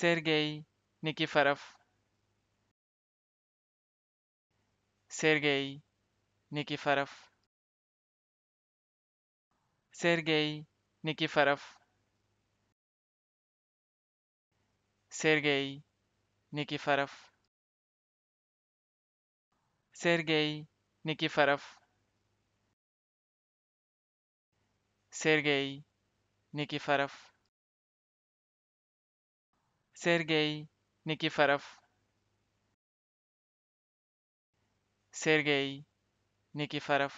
Sergei Nikiforov Sergei Nikiforov Sergei Nikiforov Sergei Nikiforov Sergei Nikiforov Sergei Nikiforov Sergei Nikiforov Sergei Nikiforov